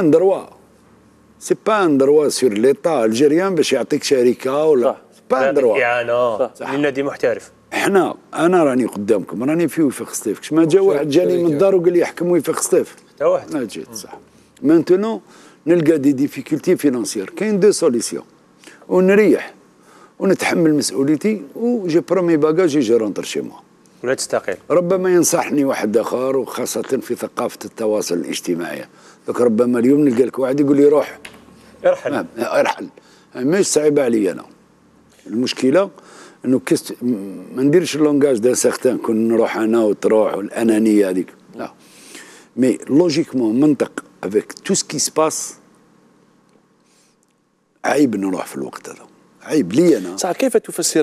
ان دروا سي با ان دروا سور ليطا الجيريان باش يعطيك شركه ولا سي با ان دروا صح النادي محترف احنا انا راني قدامكم راني في وفاق سطيف كش ما جا واحد جاني من الدار وقال لي احكم وفاق سطيف حتى واحد ما جيت صح مانتونو نلقى دي ديفيكولتي فينونسيير كاين دو سوليسيون ونريح ونتحمل مسؤوليتي وجي برومي باجاج يجي رونتر شي موا ولا تستقيل ربما ينصحني واحد اخر وخاصه في ثقافه التواصل الاجتماعي لك ربما اليوم نلقى لك واحد يقول لي روح ارحل نعم، ارحل مش صعيبه علي انا المشكله انه كست ما نديرش اللونجاج دا سيغتان كون نروح انا وتروح والانانيه هذيك لا مي لوجيكمون منطق افيك تو سكي سباس عيب نروح في الوقت هذا عيب لي انا صح كيف تفسر